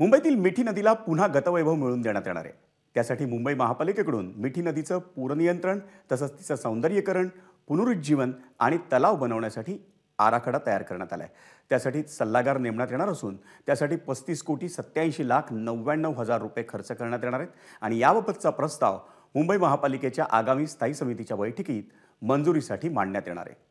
मुंबईतील मिठी नदीला पुन्हा गतवैभव मिळवून देण्यात येणार आहे त्यासाठी मुंबई महापालिकेकडून मिठी नदीचं पूरनियंत्रण तसंच तिचं सौंदर्यीकरण पुनरुज्जीवन आणि तलाव बनवण्यासाठी आराखडा तयार करण्यात आला आहे त्यासाठी सल्लागार नेमण्यात येणार असून त्यासाठी पस्तीस कोटी सत्याऐंशी लाख नव्याण्णव हजार रुपये खर्च करण्यात येणार आहेत आणि याबाबतचा प्रस्ताव मुंबई महापालिकेच्या आगामी स्थायी समितीच्या बैठकीत मंजुरीसाठी मांडण्यात येणार आहे